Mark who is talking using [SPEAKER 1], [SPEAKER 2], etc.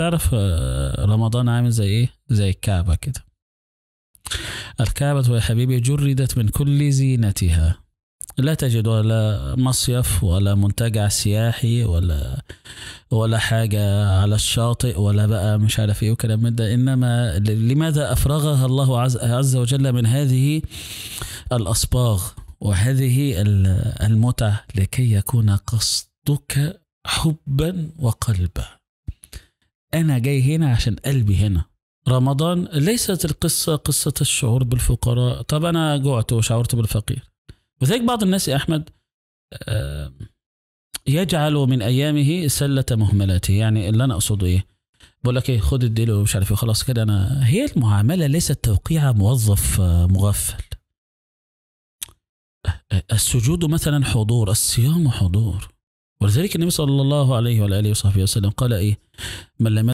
[SPEAKER 1] تعرف آه، رمضان عامل زي ايه زي الكعبة كده الكعبة يا حبيبي جردت من كل زينتها لا تجد ولا مصيف ولا منتجع سياحي ولا ولا حاجة على الشاطئ ولا بقى مش عارف ايه وكلام من ده انما لماذا افرغها الله عز, وجل من هذه الاصباغ وهذه المتعة لكي يكون قصدك حبا وقلبا انا جاي هنا عشان قلبي هنا رمضان ليست القصه قصه الشعور بالفقراء طب انا جوعت وشعرت بالفقير وذلك بعض الناس يا احمد آه، يجعل من ايامه سله مهملاته يعني اللي انا اقصده ايه بقول لك ايه خد الديل ومش عارف ايه خلاص كده انا هي المعامله ليست توقيع موظف آه، مغفل آه، السجود مثلا حضور الصيام حضور ولذلك النبي صلى الله عليه وآله وصحبه وسلم قال ايه من لم